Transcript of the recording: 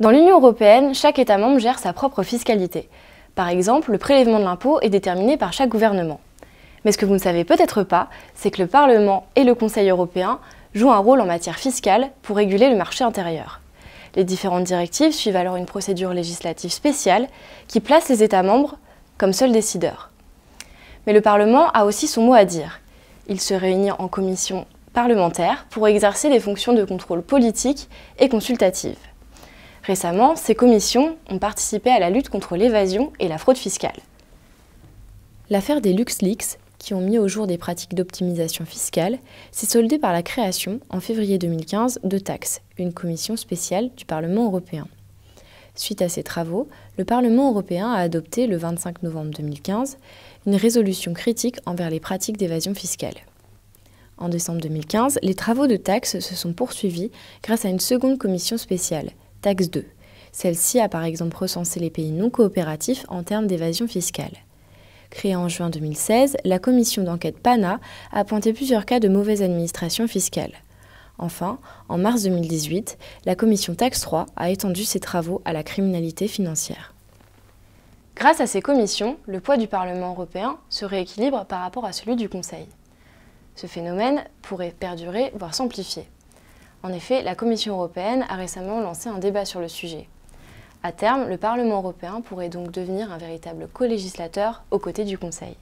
Dans l'Union européenne, chaque État membre gère sa propre fiscalité. Par exemple, le prélèvement de l'impôt est déterminé par chaque gouvernement. Mais ce que vous ne savez peut-être pas, c'est que le Parlement et le Conseil européen jouent un rôle en matière fiscale pour réguler le marché intérieur. Les différentes directives suivent alors une procédure législative spéciale qui place les États membres comme seuls décideurs. Mais le Parlement a aussi son mot à dire. Il se réunit en commission parlementaire pour exercer des fonctions de contrôle politique et consultative. Récemment, ces commissions ont participé à la lutte contre l'évasion et la fraude fiscale. L'affaire des LuxLeaks, qui ont mis au jour des pratiques d'optimisation fiscale, s'est soldée par la création, en février 2015, de TAXE, une commission spéciale du Parlement européen. Suite à ces travaux, le Parlement européen a adopté le 25 novembre 2015 une résolution critique envers les pratiques d'évasion fiscale. En décembre 2015, les travaux de taxe se sont poursuivis grâce à une seconde commission spéciale, taxe 2. Celle-ci a par exemple recensé les pays non coopératifs en termes d'évasion fiscale. Créée en juin 2016, la commission d'enquête PANA a pointé plusieurs cas de mauvaise administration fiscale. Enfin, en mars 2018, la commission Taxe 3 a étendu ses travaux à la criminalité financière. Grâce à ces commissions, le poids du Parlement européen se rééquilibre par rapport à celui du Conseil. Ce phénomène pourrait perdurer, voire s'amplifier. En effet, la Commission européenne a récemment lancé un débat sur le sujet. À terme, le Parlement européen pourrait donc devenir un véritable co-législateur aux côtés du Conseil.